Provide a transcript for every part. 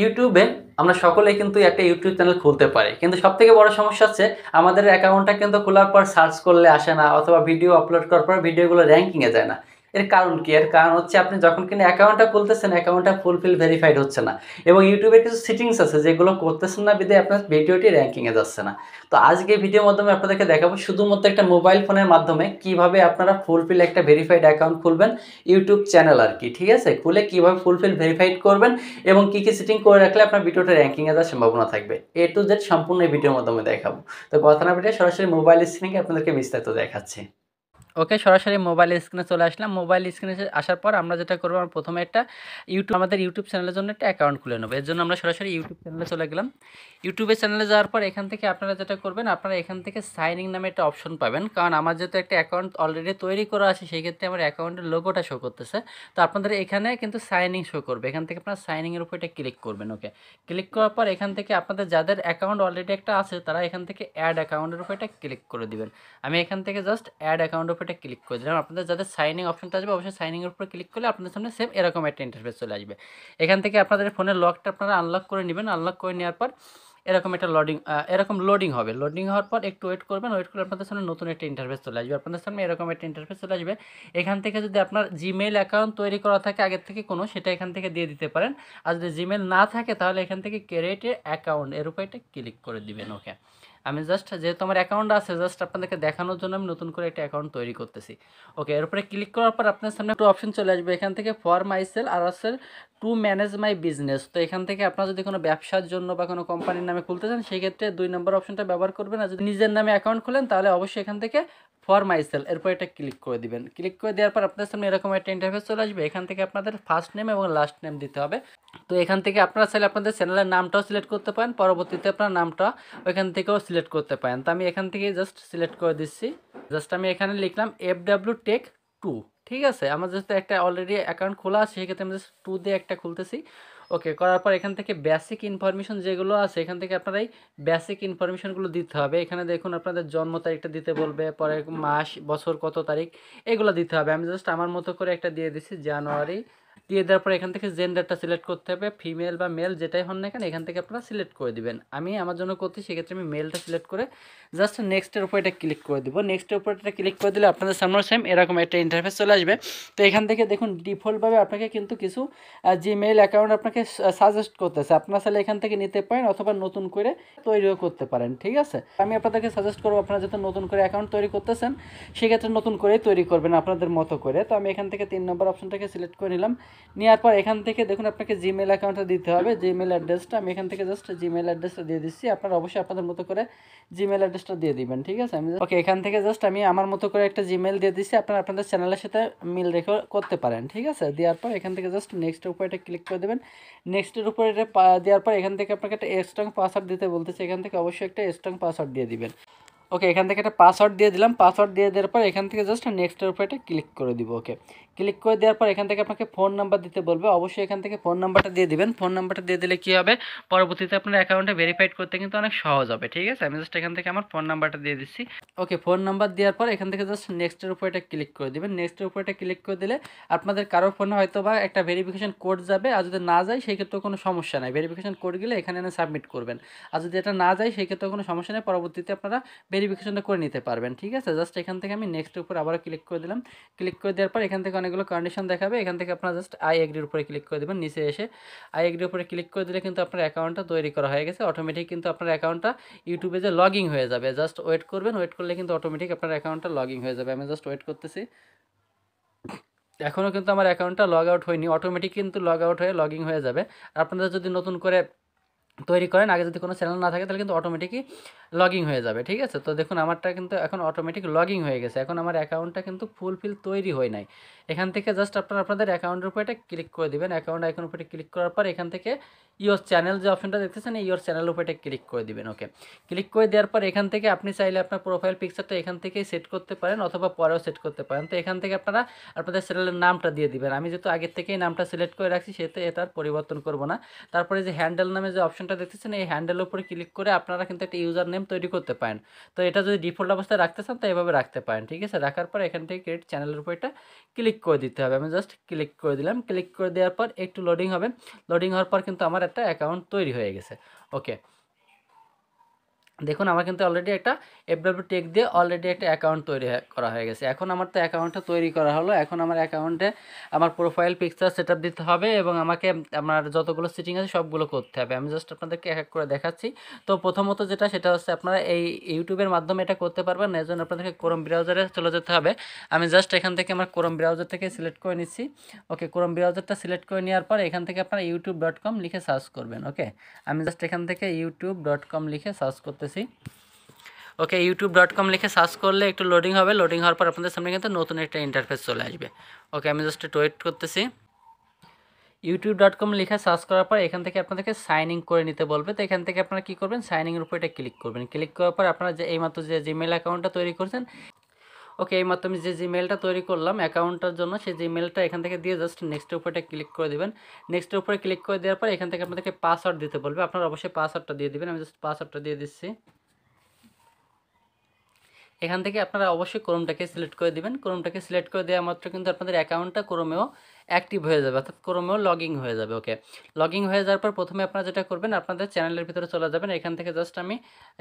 ইউটিউবে আমরা সকলে কিন্তু একটা ইউটিউব চ্যানেল খুলতে পারি কিন্তু সব থেকে বড় সমস্যা হচ্ছে আমাদের অ্যাকাউন্টটা কিন্তু খোলার পর সার্চ করলে আসে না অথবা ভিডিও আপলোড করার পর ভিডিওগুলো র্যাঙ্কিংয়ে যায় না এর কারণ কি এর কারণ হচ্ছে আপনি যখন কিনে অ্যাকাউন্টটা খুলতেছেন অ্যাকাউন্টটা ফুলফিল ভেরিফাইড হচ্ছে না এবং ইউটিউবের কিছু সেটিংস আছে যেগুলো করতেছেন না বিদে আপনার ভিডিওটি র্যাঙ্কিংয়ে যাচ্ছে না তো আজকে ভিডিওর মাধ্যমে আপনাদেরকে দেখাবো শুধুমাত্র একটা মোবাইল ফোনের মাধ্যমে কিভাবে আপনারা ফুলফিল একটা ভেরিফাইড অ্যাকাউন্ট খুলবেন ইউটিউব চ্যানেল আর কি ঠিক আছে খুলে কিভাবে ফুলফিল ভেরিফাইড করবেন এবং কি কী সেটিং করে রাখলে আপনার ভিডিওটা র্যাঙ্কিংয়ে যাওয়ার সম্ভাবনা থাকবে এ টু জেড সম্পূর্ণ ভিডিওর মাধ্যমে দেখাবো তো কথা না ভিডিও সরাসরি মোবাইল স্ক্রিনে আপনাদেরকে বিস্তারিত দেখাচ্ছে ওকে সরাসরি মোবাইল স্ক্রিনে চলে আসলাম মোবাইল স্ক্রিনে আসার পর আমরা যেটা করবো আমরা প্রথমে একটা ইউটিউব আমাদের ইউটিউব চ্যানেলের জন্য একটা অ্যাকাউন্ট খুলে নেবো এর জন্য আমরা সরাসরি ইউটিউব চ্যানেলে চলে গেলাম ইউটিউবে চ্যানেলে যাওয়ার পর এখান থেকে আপনারা যেটা করবেন আপনারা এখান থেকে সাইন ইন নামে একটা অপশন পাবেন কারণ আমার যেহেতু একটা অ্যাকাউন্ট অলরেডি তৈরি করা আছে সেই ক্ষেত্রে আমার অ্যাকাউন্টের লোগোটা শো করতেছে তো আপনাদের এখানে কিন্তু সাইন ইন শো করবে এখান থেকে আপনারা সাইন ইনের উপর এটা ক্লিক করবেন ওকে ক্লিক করার পর এখান থেকে আপনাদের যাদের অ্যাকাউন্ট অলরেডি একটা আছে তারা এখান থেকে অ্যাড অ্যাকাউন্টের উপর এটা ক্লিক করে দিবেন আমি এখান থেকে জাস্ট অ্যাড অ্যাকাউন্টের উপর ওটা ক্লিক করে দিলাম আপনাদের যাদের সাইনিং অপশনটা আসবে অবশ্যই সাইনিংয়ের উপর ক্লিক করলে আপনাদের সামনে সেম এরকম একটা ইন্টারফেস চলে আসবে এখান থেকে আপনাদের ফোনের লকটা আপনারা আনলক করে নেবেন আনলক করে নেওয়ার পর এরকম একটা লোডিং এরকম লোডিং হবে লোডিং হওয়ার পর একটু ওয়েট করবেন ওয়েট করলে আপনাদের সামনে নতুন একটা ইন্টারফেস চলে আসবে আপনাদের সামনে এরকম একটা ইন্টারফেস চলে আসবে এখান থেকে যদি আপনার জিমেল অ্যাকাউন্ট তৈরি করা থাকে আগের থেকে কোনো সেটা এখান থেকে দিয়ে দিতে পারেন আর যদি জিমেল না থাকে তাহলে এখান থেকে ক্রেডিট অ্যাকাউন্ট এর উপরে এটা ক্লিক করে দিবেন ওকে আমি জাস্ট যেহেতু আমার অ্যাকাউন্ট আছে জাস্ট আপনাদেরকে দেখানোর জন্য আমি নতুন করে একটা অ্যাকাউন্ট তৈরি করতেছি ওকে এরপরে ক্লিক করার পর আপনার সামনে একটু অপশন চলে আসবে এখান থেকে ফর মাইসেল আর আসেল টু ম্যানেজ মাই বিজনেস তো এখান থেকে আপনার যদি কোনো ব্যবসার জন্য বা কোনো কোম্পানির নামে খুলতে চান সেই ক্ষেত্রে দুই নম্বর অপশনটা ব্যবহার করবেন আর যদি নিজের নামে অ্যাকাউন্ট খোলেন তাহলে অবশ্যই এখান থেকে ফর মাইসেল এরপর এটা ক্লিক করে দিবেন ক্লিক করে দেওয়ার পর আপনার সামনে এরকম একটা ইন্টারফেস চলে আসবে এখান থেকে আপনাদের ফার্স্ট নেম এবং লাস্ট নেম দিতে হবে তো এখান থেকে আপনারা চাইলে আপনাদের চ্যানেলের নামটাও সিলেক্ট করতে পারেন পরবর্তীতে আপনার নামটা ওইখান থেকেও সিলেক্ট করতে পারেন তো আমি এখান থেকে জাস্ট সিলেক্ট করে দিচ্ছি জাস্ট আমি এখানে লিখলাম এফ ডাব্লিউ টেক টু ঠিক আছে আমার যেহেতু একটা অলরেডি অ্যাকাউন্ট খোলা আছে সেক্ষেত্রে আমি জাস্ট টু দিয়ে একটা খুলতেছি ওকে করার পর এখান থেকে বেসিক ইনফরমেশন যেগুলো আছে এখান থেকে আপনারা এই বেসিক ইনফরমেশনগুলো দিতে হবে এখানে দেখুন আপনাদের জন্ম তারিখটা দিতে বলবে পরে মাস বছর কত তারিখ এগুলো দিতে হবে আমি জাস্ট আমার মতো করে একটা দিয়ে দিছি জানুয়ারি দিয়ে দেওয়ার পর এখান থেকে জেন্ডারটা সিলেক্ট করতে হবে ফিমেল বা মেল যেটাই হন না কেন এখান থেকে আপনারা সিলেক্ট করে দিবেন আমি আমার জন্য করছি সেক্ষেত্রে আমি মেলটা সিলেক্ট করে জাস্ট নেক্সটের উপর এটা ক্লিক করে দেবো নেক্সটের উপর এটা ক্লিক করে দিলে আপনাদের সামনে সেম এরকম একটা ইন্টারফেস চলে আসবে তো এখান থেকে দেখুন ডিফল্টভাবে আপনাকে কিন্তু কিছু জিমেল অ্যাকাউন্ট আপনাকে সাজেস্ট করতেছে আপনারা চাইলে এখান থেকে নিতে পারেন অথবা নতুন করে তৈরিও করতে পারেন ঠিক আছে আমি আপনাদেরকে সাজেস্ট করবো আপনারা যাতে নতুন করে অ্যাকাউন্ট তৈরি করতেছেন সেক্ষেত্রে নতুন করে তৈরি করবেন আপনাদের মতো করে তো আমি এখান থেকে তিন নম্বর অপশনটাকে সিলেক্ট করে নিলাম নেওয়ার পর এখান থেকে দেখুন আপনাকে জিমেল অ্যাকাউন্টটা দিতে হবে জিমেল অ্যাড্রেসটা আমি এখান থেকে জাস্ট জিমেল অ্যাড্রেসটা দিয়ে দিচ্ছি আপনারা অবশ্যই আপনাদের মতো করে জিমেল অ্যাড্রেসটা দিয়ে দিবেন ঠিক আছে আমি ওকে এখান থেকে জাস্ট আমি আমার মতো করে একটা জিমেল দিয়ে দিচ্ছি আপনারা আপনাদের চ্যানেলের সাথে মিল রেখে করতে পারেন ঠিক আছে দেওয়ার পর এখান থেকে জাস্ট নেক্সটের উপরে এটা ক্লিক করে দেবেন নেক্সটের উপরে এটা দেওয়ার পর এখান থেকে আপনাকে একটা স্ট্রং পাসওয়ার্ড দিতে বলতেছে এখান থেকে অবশ্যই একটা স্ট্রং পাসওয়ার্ড দিয়ে দিবেন ওকে এখান থেকে একটা পাসওয়ার্ড দিয়ে দিলাম পাসওয়ার্ড দিয়ে দেওয়ার পর এখান থেকে জাস্ট নেক্সটের উপরে এটা ক্লিক করে দিব ওকে ক্লিক করে দেওয়ার পর এখান থেকে আপনাকে ফোন নাম্বার দিতে বলবে অবশ্যই এখান থেকে ফোন নাম্বারটা দিয়ে দিবেন ফোন নাম্বারটা দিয়ে দিলে কী হবে পরবর্তীতে আপনার অ্যাকাউন্টটা ভেরিফাইড করতে কিন্তু অনেক সহজ হবে ঠিক আছে আমি জাস্ট এখান থেকে আমার ফোন নাম্বারটা দিয়ে দিচ্ছি ওকে ফোন নাম্বার দেওয়ার পর এখান থেকে জাস্ট নেক্সটের উপরে এটা ক্লিক করে দেবেন নেক্সটের উপরে এটা ক্লিক করে দিলে আপনাদের কারোর ফোনে হয়তো বা একটা ভেরিফিকেশন কোড যাবে আর যদি না যায় সেই কোনো সমস্যা নাই ভেরিফিকেশন কোড গেলে এখানে সাবমিট করবেন আর যদি এটা না যায় সেই ক্ষেত্রে কোনো সমস্যা নেই পরবর্তীতে আপনারা ভেরিফিকেশনটা করে নিতে পারবেন ঠিক আছে জাস্ট এখান থেকে আমি নেক্সট উপর আবারও ক্লিক করে দিলাম ক্লিক করে দেওয়ার পর এখান থেকে অনেকগুলো কন্ডিশন দেখাবে এখান থেকে আপনারা জাস্ট আই এগ্রির উপরে ক্লিক করে দেবেন নিচে এসে আই এগ্রির উপরে ক্লিক করে দিলে কিন্তু আপনার অ্যাকাউন্টটা তৈরি করা হয়ে গেছে অটোমেটিক কিন্তু আপনার অ্যাকাউন্টটা ইউটিউবে যে লগিং হয়ে যাবে জাস্ট ওয়েট করবেন ওয়েট করলে কিন্তু অটোমেটিক আপনার অ্যাকাউন্টটা লগিং হয়ে যাবে আমি জাস্ট ওয়েট করতেছি এখনও কিন্তু আমার অ্যাকাউন্টটা লগ আউট হয়নি অটোমেটিক কিন্তু লগ আউট হয়ে লগিং হয়ে যাবে আপনাদের যদি নতুন করে তৈরি করেন আগে যদি কোনো চ্যানেল না থাকে তাহলে কিন্তু অটোমেটিকই লগিং হয়ে যাবে ঠিক আছে তো দেখুন আমারটা কিন্তু এখন অটোমেটিক লগিং হয়ে গেছে এখন আমার অ্যাকাউন্টটা কিন্তু ফুলফিল তৈরি হয় নাই এখান থেকে জাস্ট আপনারা আপনাদের অ্যাকাউন্টের উপর এটা ক্লিক করে দেবেন অ্যাকাউন্ট আইকনের উপরে ক্লিক করার পর এখান থেকে ইয়োর চ্যানেল যে অপশনটা দেখতেছেন ইয়োর চ্যানেল উপরে ক্লিক করে দিবেন ওকে ক্লিক করে দেওয়ার পর এখান থেকে আপনি চাইলে আপনার প্রোফাইল পিকচারটা এখান থেকেই সেট করতে পারেন অথবা পরেও সেট করতে পারেন তো এখান থেকে আপনারা আপনাদের চ্যানেলের নামটা দিয়ে দিবেন আমি যেহেতু আগের থেকেই নামটা সিলেক্ট করে রাখছি সেহেতু এটা আর পরিবর্তন করব না তারপরে যে হ্যান্ডেল নামে যে অপশনটা দেখতেছেন এই হ্যান্ডেলের উপরে ক্লিক করে আপনারা কিন্তু একটা ইউজার নেম তৈরি করতে পারেন তো এটা যদি ডিফল্ট অবস্থায় রাখতে চান তো এভাবে রাখতে পারেন ঠিক আছে রাখার পর এখান থেকে ক্রিয়েট চ্যানেলের উপর এটা ক্লিক করে দিতে হবে আমি জাস্ট ক্লিক করে দিলাম ক্লিক করে দেওয়ার পর একটু লোডিং হবে লোডিং হওয়ার পর কিন্তু আমার একটা অ্যাকাউন্ট তৈরি হয়ে গেছে ওকে দেখুন আমার কিন্তু অলরেডি একটা এফডাব্লিউ টেক দিয়ে অলরেডি একটা অ্যাকাউন্ট তৈরি করা হয়ে গেছে এখন আমার তো অ্যাকাউন্টটা তৈরি করা হলো এখন আমার অ্যাকাউন্টে আমার প্রোফাইল পিকচার সেট দিতে হবে এবং আমাকে আমার যতগুলো সিটিং আছে সবগুলো করতে হবে আমি জাস্ট আপনাদেরকে এক এক করে দেখাচ্ছি তো প্রথমত যেটা সেটা হচ্ছে আপনারা এই ইউটিউবের মাধ্যমে এটা করতে পারবেন এর জন্য আপনাদেরকে ক্রোম ব্রাউজারে চলে যেতে হবে আমি জাস্ট এখান থেকে আমার ক্রোম ব্রাউজার থেকে সিলেক্ট করে নিচ্ছি ওকে ক্রোম ব্রাউজারটা সিলেক্ট করে নেওয়ার পর এখান থেকে আপনারা ইউটিউব ডট কম লিখে সার্চ করবেন ওকে আমি জাস্ট এখান থেকে ইউটিউব ডট কম লিখে সার্চ করতে করতেছি ওকে ইউটিউব ডট কম লিখে সার্চ করলে একটু লোডিং হবে লোডিং হওয়ার পর আপনাদের সামনে কিন্তু নতুন একটা ইন্টারফেস চলে আসবে ওকে আমি জাস্ট একটু ওয়েট করতেছি ইউটিউব ডট কম লিখে সার্চ করার পর এখান থেকে আপনাদেরকে সাইন ইন করে নিতে বলবে তো এখান থেকে আপনারা কী করবেন সাইন ইনের উপর এটা ক্লিক করবেন ক্লিক করার পর আপনারা যে এইমাত্র যে জিমেল অ্যাকাউন্টটা তৈরি করছেন ওকে এই মাধ্যমে আমি যে জিমেলটা তৈরি করলাম অ্যাকাউন্টটার জন্য সেই জিমেলটা এখান থেকে দিয়ে জাস্ট নেক্সটের উপরে ক্লিক করে দেবেন নেক্সটের উপরে ক্লিক করে দেওয়ার পর এখান থেকে আপনাদেরকে পাসওয়ার্ড দিতে বলবে আপনারা অবশ্যই পাসওয়ার্ডটা দিয়ে দেবেন আমি জাস্ট পাসওয়ার্ডটা দিয়ে দিচ্ছি এখান থেকে আপনারা অবশ্যই ক্রোমটাকে সিলেক্ট করে দেবেন ক্রোমটাকে সিলেক্ট করে দেওয়া মাত্র কিন্তু আপনাদের অ্যাকাউন্টটা ক্রোমেও অ্যাক্টিভ হয়ে যাবে অর্থাৎ ক্রোমেও লগিং হয়ে যাবে ওকে লগিং হয়ে যাওয়ার পর প্রথমে আপনারা যেটা করবেন আপনাদের চ্যানেলের ভিতরে চলে যাবেন এখান থেকে জাস্ট আমি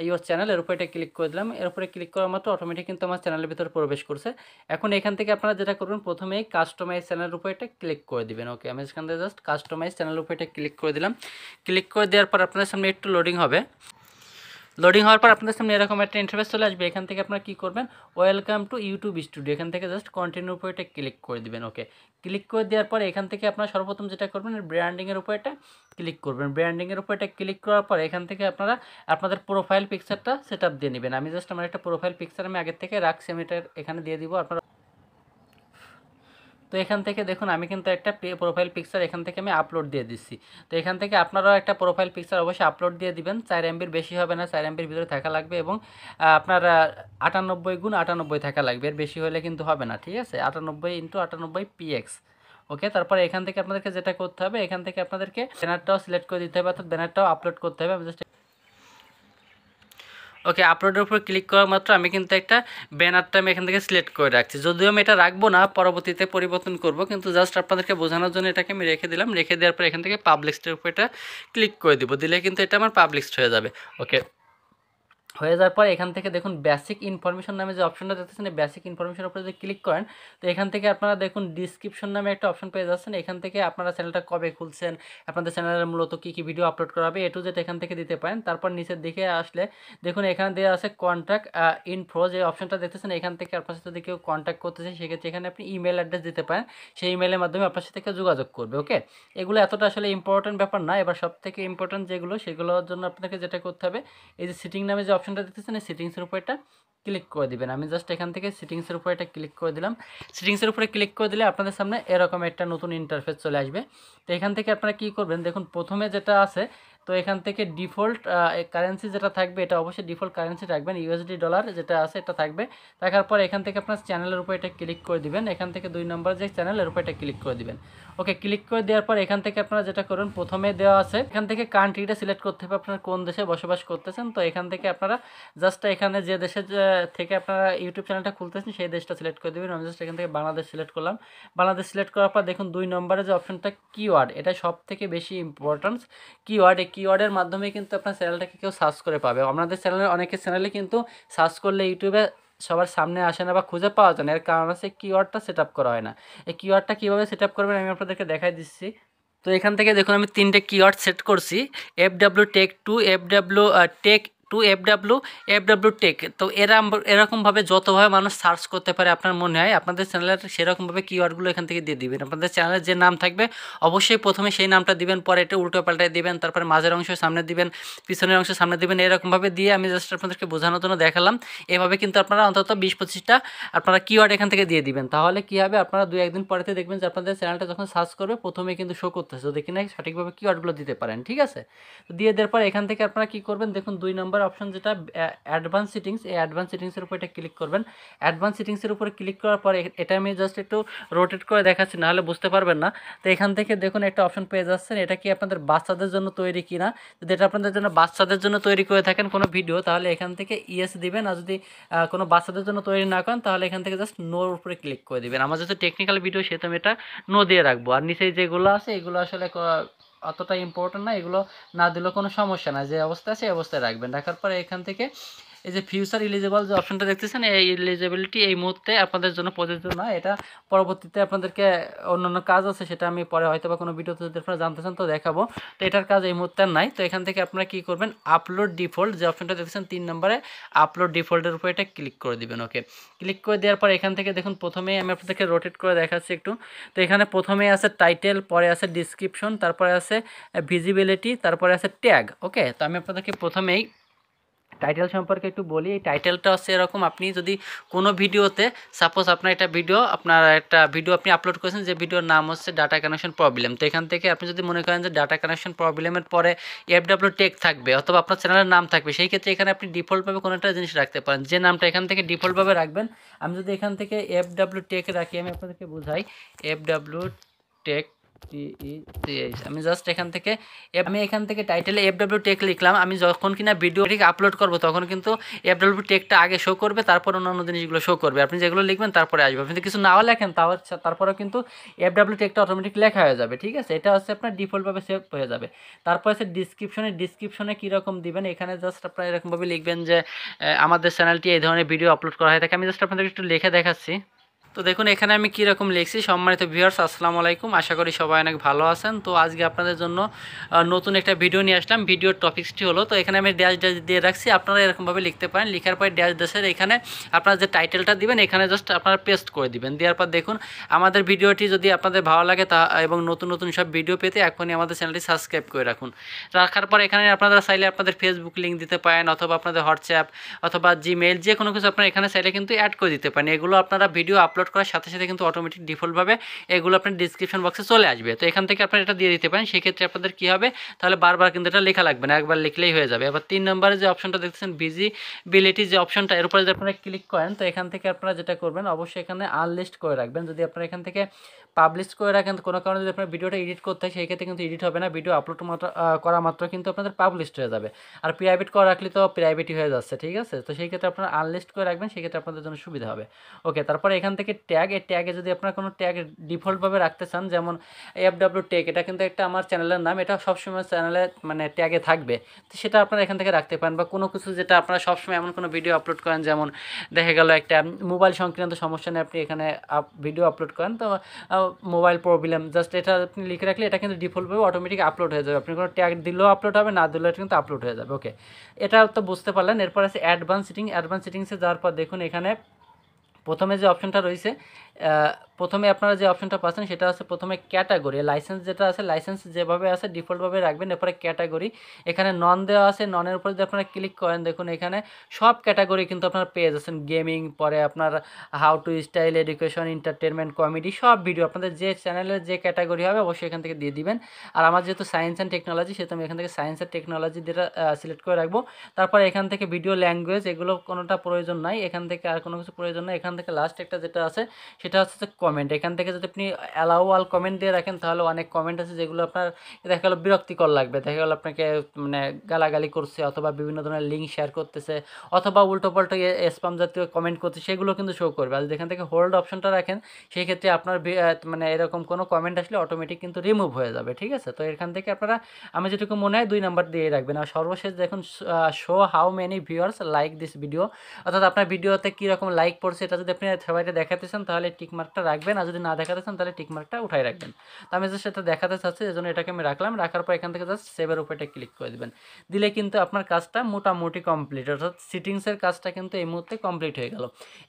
ইউর চ্যানেল এর উপরে এটা ক্লিক করে দিলাম এর উপরে ক্লিক করার মাত্র অটোমেটিক কিন্তু আমার চ্যানেলের ভিতরে প্রবেশ করছে এখন এখান থেকে আপনারা যেটা করবেন প্রথমেই কাস্টমাইজ চ্যানেলের উপরে এটা ক্লিক করে দিবেন ওকে আমি এখান থেকে জাস্ট কাস্টমাইজ চ্যানেলের উপরে এটা ক্লিক করে দিলাম ক্লিক করে দেওয়ার পর আপনাদের সামনে একটু লোডিং হবে লোডিং হওয়ার পর আপনাদের সামনে এরকম একটা ইন্টারভেস চলে আসবে এখান থেকে আপনারা কী করবেন ওয়েলকাম টু ইউটিউব স্টুডিও এখান থেকে জাস্ট কন্টিনিউ উপর এটা ক্লিক করে দিবেন ওকে ক্লিক করে দেওয়ার পর এখান থেকে আপনারা সর্বপ্রথম যেটা করবেন ব্র্যান্ডিংয়ের উপর এটা ক্লিক করবেন ব্র্যান্ডিংয়ের উপর এটা ক্লিক করার পর এখান থেকে আপনারা আপনাদের প্রোফাইল পিকচারটা সেট দিয়ে নেবেন আমি জাস্ট আমার একটা প্রোফাইল পিকচার আমি আগের থেকে রাখছি আমি এটা এখানে দিয়ে দিব আপনারা তো এখান থেকে দেখুন আমি কিন্তু একটা প্রোফাইল পিকচার এখান থেকে আমি আপলোড দিয়ে দিচ্ছি তো এখান থেকে আপনারাও একটা প্রোফাইল পিকচার অবশ্যই আপলোড দিয়ে দিবেন চার এমবির বেশি হবে না চার এমবির ভিতরে থাকা লাগবে এবং আপনার আটানব্বই গুণ আটানব্বই থাকা লাগবে এর বেশি হলে কিন্তু হবে না ঠিক আছে আটানব্বই ইন্টু আটানব্বই পিএক্স ওকে তারপরে এখান থেকে আপনাদেরকে যেটা করতে হবে এখান থেকে আপনাদেরকে ব্যানারটাও সিলেক্ট করে দিতে হবে অর্থাৎ ব্যানারটাও আপলোড করতে হবে আমি জাস্ট ওকে আপলোডের উপর ক্লিক করা মাত্র আমি কিন্তু একটা ব্যানারটা আমি এখান থেকে সিলেক্ট করে রাখছি যদিও আমি এটা রাখবো না পরবর্তীতে পরিবর্তন করব কিন্তু জাস্ট আপনাদেরকে বোঝানোর জন্য এটাকে আমি রেখে দিলাম রেখে দেওয়ার পর এখান থেকে পাবলিক্সটের উপর এটা ক্লিক করে দিব দিলে কিন্তু এটা আমার পাবলিক্সড হয়ে যাবে ওকে হয়ে যাওয়ার পর এখান থেকে দেখুন বেসিক ইনফরমেশন নামে যে অপশনটা দেখতেছেন এই বেসিক ইনফরমেশনের উপরে যদি ক্লিক করেন তো এখান থেকে আপনারা দেখুন ডিসক্রিপশন নামে একটা অপশন পেয়ে যাচ্ছেন এখান থেকে আপনারা চ্যানেলটা কবে খুলছেন আপনাদের চ্যানেলের মূলত কী কী ভিডিও আপলোড করা হবে এটু যেটা এখান থেকে দিতে পারেন তারপর নিচের দিকে আসলে দেখুন এখানে দেওয়া আছে কন্ট্যাক্ট ইনফো যে অপশনটা দেখতেছেন এখান থেকে আপনার সাথে যদি কেউ কন্ট্যাক্ট করতে চায় সেক্ষেত্রে এখানে আপনি ইমেল অ্যাড্রেস দিতে পারেন সেই ইমেলের মাধ্যমে আপনার সাথে কেউ যোগাযোগ করবে ওকে এগুলো এতটা আসলে ইম্পর্টেন্ট ব্যাপার না এবার সব থেকে ইম্পর্টেন্ট যেগুলো সেগুলোর জন্য আপনাকে যেটা করতে হবে এই যে সিটিং নামে যে অপশনটা দেখতেছেন এই সেটিংসের উপর এটা ক্লিক করে দিবেন আমি জাস্ট এখান থেকে সিটিংসের উপরে এটা ক্লিক করে দিলাম সিটিংসের উপরে ক্লিক করে দিলে আপনাদের সামনে এরকম একটা নতুন ইন্টারফেস চলে আসবে তো এখান থেকে আপনারা কি করবেন দেখুন প্রথমে যেটা আছে তো এখান থেকে ডিফল্ট কারেন্সি যেটা থাকবে এটা অবশ্যই ডিফল্ট কারেন্সি রাখবেন ইউএসডি ডলার যেটা আছে এটা থাকবে থাকার পর এখান থেকে আপনার চ্যানেলের উপরে এটা ক্লিক করে দিবেন এখান থেকে দুই নম্বর যে চ্যানেলের উপর এটা ক্লিক করে দিবেন ওকে ক্লিক করে দেওয়ার পর এখান থেকে আপনারা যেটা করুন প্রথমে দেওয়া আছে এখান থেকে কান্ট্রিটা সিলেক্ট করতে হবে আপনারা কোন দেশে বসবাস করতেছেন তো এখান থেকে আপনারা জাস্ট এখানে যে দেশে থেকে আপনারা ইউটিউব চ্যানেলটা খুলতেছেন সেই দেশটা সিলেক্ট করে দেবেন আমি জাস্ট এখান থেকে বাংলাদেশ সিলেক্ট করলাম বাংলাদেশ সিলেক্ট করার পর দেখুন দুই নম্বরে যে অপশনটা কিওয়ার্ড এটা সব থেকে বেশি ইম্পর্টেন্স কিওয়ার্ড এই কিওয়ার্ডের মাধ্যমে কিন্তু আপনার চ্যানেলটাকে কেউ সার্চ করে পাবে আপনাদের চ্যানেলে অনেকের চ্যানেলে কিন্তু সার্চ করলে ইউটিউবে সবার সামনে আসে না বা খুঁজে পাওয়া যায় না এর কারণ আছে কিওয়ার্ডটা সেট আপ করা হয় না এই কিওয়ার্ডটা কীভাবে সেট আপ করবেন আমি আপনাদেরকে দেখাই দিচ্ছি তো এখান থেকে দেখুন আমি তিনটে কিওয়ার্ড সেট করছি F tech two F tech two F W F W tech তো এরা এরকমভাবে যতভাবে মানুষ সার্চ করতে পারে আপনার মনে হয় আপনাদের চ্যানেলের সেরকমভাবে কিওয়ার্ডগুলো এখান থেকে দিয়ে দিবেন আপনাদের চ্যানেলের যে নাম থাকবে অবশ্যই প্রথমে সেই নামটা দিবেন পরে এটা উল্টো পাল্টায় দিবেন তারপরে মাঝের অংশ সামনে দিবেন পিছনের অংশ সামনে দিবেন এরকমভাবে দিয়ে আমি জাস্ট আপনাদেরকে বোঝানোর জন্য দেখালাম এভাবে কিন্তু আপনারা অন্তত বিশ পঁচিশটা আপনারা কিওয়ার্ড এখান থেকে দিয়ে দিবেন তাহলে কী হবে আপনারা দু একদিন পরেতে দেখবেন যে আপনাদের চ্যানেলটা যখন সার্চ করবে প্রথমে কিন্তু শো করতেছে যদি কিনা সঠিকভাবে কিওয়ার্ডগুলো দিতে পারেন ঠিক আছে দিয়ে দেওয়ার পর এখান থেকে আপনারা কী করবেন দেখুন দুই নম্বর নম্বর অপশন যেটা অ্যাডভান্স সিটিংস এই অ্যাডভান্স সিটিংসের উপর এটা ক্লিক করবেন অ্যাডভান্স সিটিংসের উপরে ক্লিক করার পর এটা আমি জাস্ট একটু রোটেট করে দেখাচ্ছি নাহলে বুঝতে পারবেন না তো এখান থেকে দেখুন একটা অপশন পেয়ে যাচ্ছেন এটা কি আপনাদের বাচ্চাদের জন্য তৈরি কিনা যদি এটা আপনাদের জন্য বাচ্চাদের জন্য তৈরি করে থাকেন কোনো ভিডিও তাহলে এখান থেকে ইয়েস দিবেন আর যদি কোনো বাচ্চাদের জন্য তৈরি না করেন তাহলে এখান থেকে জাস্ট নোর উপরে ক্লিক করে দিবেন আমার যেহেতু টেকনিক্যাল ভিডিও সেহেতু আমি এটা নো দিয়ে রাখবো আর নিচে যেগুলো আছে এগুলো আসলে অতটা ইম্পর্টেন্ট না এগুলো না দিলেও কোনো সমস্যা না যে অবস্থা আছে এই অবস্থায় রাখবেন রাখার পরে এখান থেকে এই যে ফিউচার ইলিজেবল যে অপশনটা দেখতেছেন এই ইলিজেবিলিটি এই মুহূর্তে আপনাদের জন্য প্রযোজ্য না এটা পরবর্তীতে আপনাদেরকে অন্যান্য কাজ আছে সেটা আমি পরে হয়তো বা কোনো ভিডিওতে যদি জানতে চান তো দেখাবো তো এটার কাজ এই মুহূর্তে নাই তো এখান থেকে আপনারা কী করবেন আপলোড ডিফল্ট যে অপশনটা দেখতেছেন তিন নম্বরে আপলোড ডিফল্টের উপর এটা ক্লিক করে দিবেন ওকে ক্লিক করে দেওয়ার পর এখান থেকে দেখুন প্রথমেই আমি আপনাদেরকে রোটেট করে দেখাচ্ছি একটু তো এখানে প্রথমে আছে টাইটেল পরে আছে ডিসক্রিপশন তারপরে আছে ভিজিবিলিটি তারপরে আছে ট্যাগ ওকে তো আমি আপনাদেরকে প্রথমেই টাইটেল সম্পর্কে একটু বলি এই টাইটেলটা হচ্ছে এরকম আপনি যদি কোনো ভিডিওতে সাপোজ আপনার একটা ভিডিও আপনার একটা ভিডিও আপনি আপলোড করেছেন যে ভিডিওর নাম হচ্ছে ডাটা কানেকশন প্রবলেম তো এখান থেকে আপনি যদি মনে করেন যে ডাটা কানেকশন প্রবলেমের পরে এফডাব্লিউ টেক থাকবে অথবা আপনার চ্যানেলের নাম থাকবে সেই ক্ষেত্রে এখানে আপনি ডিফল্টভাবে কোনো একটা জিনিস রাখতে পারেন যে নামটা এখান থেকে ডিফল্টভাবে রাখবেন আমি যদি এখান থেকে এফডাব্লিউ টেক রাখি আমি আপনাদেরকে বোঝাই এফডাব্লিউ টেক তেইশ আমি জাস্ট এখান থেকে আমি এখান থেকে টাইটেলে এফ ডাব্লিউ টেক লিখলাম আমি যখন কিনা ভিডিও ঠিক আপলোড করবো তখন কিন্তু এফ ডাব্লিউ টেকটা আগে শো করবে তারপর অন্যান্য জিনিসগুলো শো করবে আপনি যেগুলো লিখবেন তারপরে আসবে আপনি কিছু নাও লেখেন তাও তারপরেও কিন্তু এফ ডাব্লিউ টেকটা অটোমেটিক লেখা হয়ে যাবে ঠিক আছে এটা হচ্ছে আপনার ডিফল্টভাবে সেভ হয়ে যাবে তারপর হচ্ছে ডিসক্রিপশনে ডিসক্রিপশনে কীরকম দিবেন এখানে জাস্ট আপনারা এরকমভাবে লিখবেন যে আমাদের চ্যানেলটি এই ধরনের ভিডিও আপলোড করা হয় থাকে আমি জাস্ট আপনাদের একটু লিখে দেখাচ্ছি তো দেখুন এখানে আমি কীরকম লিখছি সম্মানিত ভিউয়ার্স আসসালামু আলাইকুম আশা করি সবাই অনেক ভালো আছেন তো আজকে আপনাদের জন্য নতুন একটা ভিডিও নিয়ে আসলাম ভিডিওর টপিক্সটি হলো তো এখানে আমি ড্যাশ ড্যাশ দিয়ে রাখছি আপনারা এরকমভাবে লিখতে পারেন লিখার পর ড্যাশ ড্যাশের এখানে আপনারা যে টাইটেলটা দিবেন এখানে জাস্ট আপনারা পেস্ট করে দিবেন দেওয়ার পর দেখুন আমাদের ভিডিওটি যদি আপনাদের ভালো লাগে তা এবং নতুন নতুন সব ভিডিও পেতে এখনই আমাদের চ্যানেলটি সাবস্ক্রাইব করে রাখুন রাখার পর এখানে আপনারা চাইলে আপনাদের ফেসবুক লিঙ্ক দিতে পারেন অথবা আপনাদের হোয়াটসঅ্যাপ অথবা জিমেল যে কোনো কিছু আপনারা এখানে চাইলে কিন্তু অ্যাড করে দিতে পারেন এগুলো আপনারা ভিডিও আপলোড আপলোড করার সাথে সাথে কিন্তু অটোমেটিক ডিফল্টভাবে এগুলো আপনার ডিসক্রিপশন বক্সে চলে আসবে তো এখান থেকে আপনার এটা দিয়ে দিতে পারেন সেক্ষেত্রে আপনাদের কী হবে তাহলে বারবার কিন্তু এটা লেখা লাগবে না একবার লিখলেই হয়ে যাবে এবার তিন নম্বরে যে অপশনটা দেখতেছেন বিজিবিলিটি যে অপশনটা এর উপরে যদি আপনারা ক্লিক করেন তো এখান থেকে আপনারা যেটা করবেন অবশ্যই এখানে আনলিস্ট করে রাখবেন যদি আপনারা এখান থেকে পাবলিশ করে রাখেন কোনো কারণে যদি আপনার ভিডিওটা এডিট করতে হয় সেই ক্ষেত্রে কিন্তু এডিট হবে না ভিডিও আপলোড মাত্র করা মাত্র কিন্তু আপনাদের পাবলিশ হয়ে যাবে আর প্রাইভেট করে রাখলে তো প্রাইভেটই হয়ে যাচ্ছে ঠিক আছে তো সেই ক্ষেত্রে আপনারা আনলিস্ট করে রাখবেন সেক্ষেত্রে আপনাদের জন্য সুবিধা হবে ওকে তারপরে এখান থেকে ট্যাগ এই ট্যাগে যদি আপনার কোনো ট্যাগ ডিফল্টভাবে রাখতে চান যেমন এফ ডাব্লিউ টেক এটা কিন্তু একটা আমার চ্যানেলের নাম এটা সবসময় চ্যানেলে মানে ট্যাগে থাকবে তো সেটা আপনারা এখান থেকে রাখতে পারেন বা কোনো কিছু যেটা আপনারা সবসময় এমন কোনো ভিডিও আপলোড করেন যেমন দেখা গেল একটা মোবাইল সংক্রান্ত সমস্যা নিয়ে আপনি এখানে ভিডিও আপলোড করেন তো মোবাইল প্রবলেম জাস্ট এটা আপনি লিখে রাখলে এটা কিন্তু ডিফল্টভাবে অটোমেটিক আপলোড হয়ে যাবে আপনি কোনো ট্যাগ দিলেও আপলোড হবে না দিলেও এটা কিন্তু আপলোড হয়ে যাবে ওকে এটা তো বুঝতে পারলেন এরপর আছে অ্যাডভান্স সিটিং অ্যাডভান্স সিটিংসে যাওয়ার পর দেখুন এখানে প্রথমে যে অপশনটা রয়েছে প্রথমে আপনারা যে অপশনটা পাচ্ছেন সেটা আছে প্রথমে ক্যাটাগরি লাইসেন্স যেটা আছে লাইসেন্স যেভাবে আছে ডিফল্টভাবে রাখবেন এরপরে ক্যাটাগরি এখানে নন দেওয়া আছে ননের উপরে যদি আপনারা ক্লিক করেন দেখুন এখানে সব ক্যাটাগরি কিন্তু আপনারা পেয়ে যাচ্ছেন গেমিং পরে আপনার how to style education entertainment comedy সব ভিডিও আপনাদের যে চ্যানেলের যে ক্যাটাগরি হবে অবশ্যই এখান থেকে দিয়ে দিবেন আর আমার যেহেতু সায়েন্স অ্যান্ড টেকনোলজি সেহেতু আমি এখান থেকে সায়েন্স অ্যান্ড টেকনোলজি যেটা সিলেক্ট করে রাখবো তারপরে এখান থেকে ভিডিও ল্যাঙ্গুয়েজ এগুলো কোনোটা প্রয়োজন নাই এখান থেকে আর কোনো কিছু প্রয়োজন নাই এখান থেকে লাস্ট একটা যেটা আছে সেটা হচ্ছে যে কমেন্ট এখান থেকে যদি আপনি অ্যালাউ অল কমেন্ট দিয়ে রাখেন তাহলে অনেক কমেন্ট আছে যেগুলো আপনার দেখা গেলো বিরক্তিকর লাগবে দেখা গেলো আপনাকে মানে গালাগালি করছে অথবা বিভিন্ন ধরনের লিঙ্ক শেয়ার করতেছে অথবা উল্টোপাল্টো স্পাম জাতীয় কমেন্ট করছে সেগুলো কিন্তু শো করবে আর যেখান থেকে হোল্ড অপশনটা রাখেন সেই ক্ষেত্রে আপনার মানে এরকম কোনো কমেন্ট আসলে অটোমেটিক কিন্তু রিমুভ হয়ে যাবে ঠিক আছে তো এখান থেকে আপনারা আমি যেটুকু মনে হয় দুই নাম্বার দিয়ে রাখবেন আর সর্বশেষ দেখুন show how many viewers like this video অর্থাৎ আপনার ভিডিওতে কীরকম লাইক পড়ছে এটা যদি আপনি সবাইকে দেখাতে চান তাহলে টিকমার্ক রাখবেন আর যদি না দেখাতে চান তাহলে টিকমার্ক উঠাই রাখবেন তো আমি যে সেটা দেখাতে চাচ্ছি এজন্য এটাকে আমি রাখলাম রাখার পর এখান থেকে জাস্ট সেভের উপরেটা ক্লিক করে দেবেন দিলে কিন্তু আপনার কাজটা মোটামুটি কমপ্লিট অর্থাৎ সিটিংসের কাজটা কিন্তু এই মুহূর্তে কমপ্লিট হয়ে গেল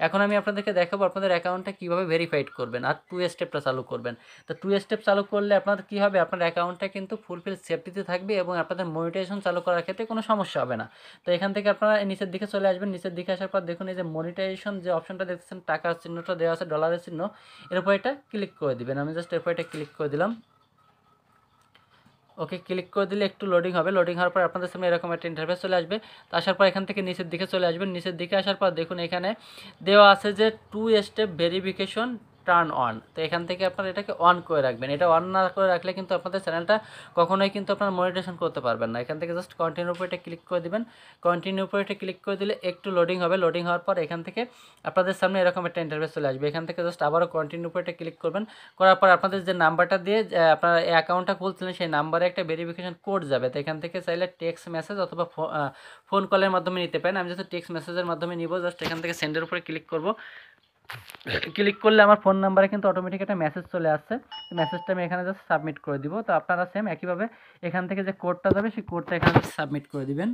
এখন আমি আপনাদেরকে দেখাবো আপনাদের অ্যাকাউন্টটা কীভাবে ভেরিফাইড করবেন আর টু স্টেপটা চালু করবেন তো টু স্টেপ চালু করলে আপনার কী হবে আপনার অ্যাকাউন্টটা কিন্তু ফুলফিল সেফটিতে থাকবে এবং আপনাদের মনিটাইজেশন চালু করার ক্ষেত্রে কোনো সমস্যা হবে না তো এখান থেকে আপনারা নিচের দিকে চলে আসবেন নিচের দিকে আসার পর দেখুন এই যে মনিটাইজেশন যে অপশনটা দেখতেছেন টাকার চিহ্নটা দেওয়া আছে ডলারের করে চিহ্ন এর উপর এটা ক্লিক করে দিবেন আমি জাস্ট এর উপর এটা ক্লিক করে দিলাম ওকে ক্লিক করে দিলে একটু লোডিং হবে লোডিং হওয়ার পর আপনাদের সামনে এরকম একটা ইন্টারফেস চলে আসবে আসার পর এখান থেকে নিচের দিকে চলে আসবেন নিচের দিকে আসার পর দেখুন এখানে দেওয়া আছে যে two step verification turn on তো এখান থেকে আপনারা এটাকে অন করে রাখবেন এটা অন না করে রাখলে কিন্তু আপনাদের চ্যানেলটা কখনোই কিন্তু আপনারা মনিটেশন করতে পারবেন না এখান থেকে জাস্ট কন্টিনিউ উপরে এটা ক্লিক করে দেবেন কন্টিনিউ উপরে এটা ক্লিক করে দিলে একটু লোডিং হবে লোডিং হওয়ার পর এখান থেকে আপনাদের সামনে এরকম একটা ইন্টারভেস চলে আসবে এখান থেকে জাস্ট আবারও কন্টিনিউ উপরে এটা ক্লিক করবেন করার পর আপনাদের যে নাম্বারটা দিয়ে আপনারা অ্যাকাউন্টটা খুলছিলেন সেই নাম্বারে একটা ভেরিফিকেশন কোড যাবে তো এখান থেকে চাইলে টেক্সট মেসেজ অথবা ফোন কলের মাধ্যমে নিতে পারেন আমি যেহেতু টেক্সট মেসেজের মাধ্যমে নিব জাস্ট এখান থেকে সেন্ডের উপরে ক্লিক করবো ক্লিক করলে আমার ফোন নাম্বারে কিন্তু অটোমেটিক একটা মেসেজ চলে আসছে মেসেজটা আমি এখানে জাস্ট সাবমিট করে দিব তো আপনারা সেম একইভাবে এখান থেকে যে কোডটা যাবে সেই কোডটা এখানে সাবমিট করে দিবেন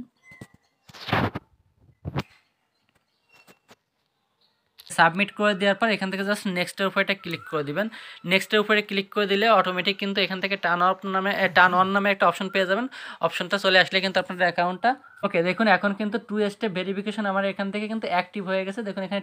সাবমিট করে দেওয়ার পর এখান থেকে জাস্ট নেক্সটের উপরে এটা ক্লিক করে দিবেন নেক্সটের উপরে ক্লিক করে দিলে অটোমেটিক কিন্তু এখান থেকে টার্ন অফ নামে টার্ন অন নামে একটা অপশন পেয়ে যাবেন অপশনটা চলে আসলে কিন্তু আপনার অ্যাকাউন্টটা ওকে দেখুন এখন কিন্তু টু স্টেপ ভেরিফিকেশন আমার এখান থেকে কিন্তু অ্যাক্টিভ হয়ে গেছে দেখুন এখানে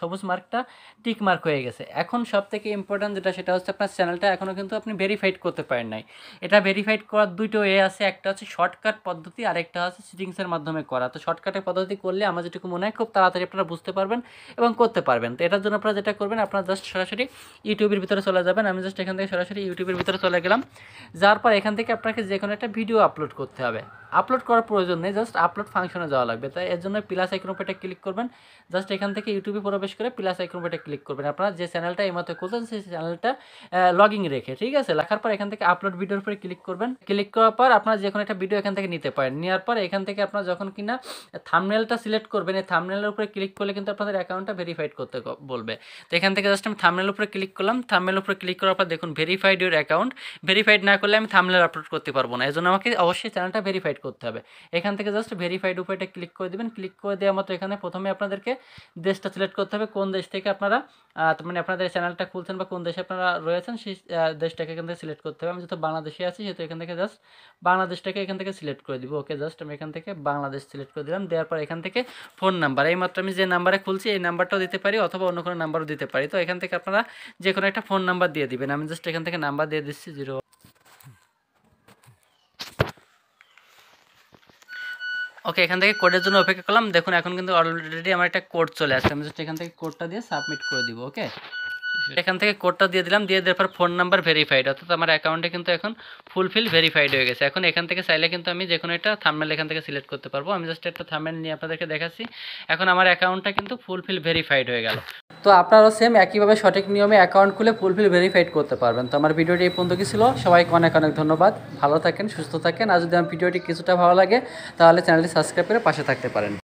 সবুজ মার্কটা টিক মার্ক হয়ে গেছে এখন সব থেকে ইম্পর্ট্যান্ট যেটা সেটা হচ্ছে আপনার চ্যানেলটা এখনও কিন্তু আপনি ভেরিফাইড করতে পারেন নাই এটা ভেরিফাইড করার দুটো এ আছে একটা হচ্ছে শর্টকাট পদ্ধতি আর একটা হচ্ছে সিটিংসের মাধ্যমে করা তো শর্টকাটের পদ্ধতি করলে আমার যেটুকু মনে হয় খুব তাড়াতাড়ি আপনারা বুঝতে পারবেন এবং করতে পারবেন তো এটার জন্য আপনারা যেটা করবেন আপনারা জাস্ট সরাসরি ইউটিউবের ভিতরে চলে যাবেন আমি জাস্ট এখান থেকে সরাসরি ইউটিউবের ভিতরে চলে গেলাম যার পর এখান থেকে আপনাকে যে কোনো একটা ভিডিও আপলোড করতে হবে আপলোড করার প্রয়োজন নেই জাস্ট জাস্ট আপলোড ফাংশনে যাওয়া লাগবে তাই এর জন্য প্লাস আইকন ক্লিক করবেন জাস্ট এখান থেকে ইউটিউবে প্রবেশ করে প্লাস আইকন ক্লিক করবেন আপনারা যে চ্যানেলটা এইমাত্র খুলছেন সেই চ্যানেলটা ইন রেখে ঠিক আছে লেখার পর এখান থেকে আপলোড ভিডিওর উপরে ক্লিক করবেন ক্লিক করার পর আপনারা যে কোনো একটা ভিডিও এখান থেকে নিতে পারেন নেওয়ার পর এখান থেকে আপনারা যখন কিনা থামনেলটা সিলেক্ট করবেন এই থামনেলের উপরে ক্লিক করলে কিন্তু আপনাদের অ্যাকাউন্টটা ভেরিফাইড করতে বলবে তো এখান থেকে জাস্ট আমি থামনেল উপরে ক্লিক করলাম থামনেল উপরে ক্লিক করার পর দেখুন ভেরিফাইড ইউর অ্যাকাউন্ট ভেরিফাইড না করলে আমি থামনেল আপলোড করতে পারবো না এই জন্য আমাকে অবশ্যই চ্যানেলটা ভেরিফাইড করতে হবে এখান থেকে জাস্ট জাস্ট ভেরিফাইড উপায়টা ক্লিক করে দেবেন ক্লিক করে দেওয়া মতো এখানে প্রথমে আপনাদেরকে দেশটা সিলেক্ট করতে হবে কোন দেশ থেকে আপনারা মানে আপনাদের চ্যানেলটা খুলছেন বা কোন দেশে আপনারা রয়েছেন সেই দেশটাকে এখান থেকে সিলেক্ট করতে হবে আমি যেহেতু বাংলাদেশে আছি সেহেতু এখান থেকে জাস্ট বাংলাদেশটাকে এখান থেকে সিলেক্ট করে দিব ওকে জাস্ট আমি এখান থেকে বাংলাদেশ সিলেক্ট করে দিলাম দেওয়ার পর এখান থেকে ফোন নাম্বার এই মাত্র আমি যে নাম্বারে খুলছি এই নাম্বারটাও দিতে পারি অথবা অন্য কোনো নাম্বারও দিতে পারি তো এখান থেকে আপনারা যে কোনো একটা ফোন নাম্বার দিয়ে দিবেন আমি জাস্ট এখান থেকে নাম্বার দিয়ে দিচ্ছি জিরো ওকে এখান থেকে কোডের জন্য অপেক্ষা করলাম দেখুন এখন কিন্তু অলরেডি আমার একটা কোড চলে আসছে আমি জাস্ট এখান থেকে কোডটা দিয়ে সাবমিট করে দিব ওকে এখান থেকে কোডটা দিয়ে দিলাম দিয়ে দেওয়ার পর ফোন নাম্বার ভেরিফাইড অর্থাৎ আমার অ্যাকাউন্টে কিন্তু এখন ফুলফিল ভেরিফাইড হয়ে গেছে এখন এখান থেকে চাইলে কিন্তু আমি যে কোনো একটা থামমেল এখান থেকে সিলেক্ট করতে পারবো আমি জাস্ট একটা থামমেল নিয়ে আপনাদেরকে দেখাচ্ছি এখন আমার অ্যাকাউন্টটা কিন্তু ফুলফিল ভেরিফাইড হয়ে গেল তো আপনারাও সেম একইভাবে সঠিক নিয়মে অ্যাকাউন্ট খুলে ফুলফিল ভেরিফাইড করতে পারবেন তো আমার ভিডিওটি এই পর্যন্ত কি ছিল সবাইকে অনেক অনেক ধন্যবাদ ভালো থাকেন সুস্থ থাকেন আর যদি আমার ভিডিওটি কিছুটা ভালো লাগে তাহলে চ্যানেলটি সাবস্ক্রাইব করে পাশে থাকতে পারেন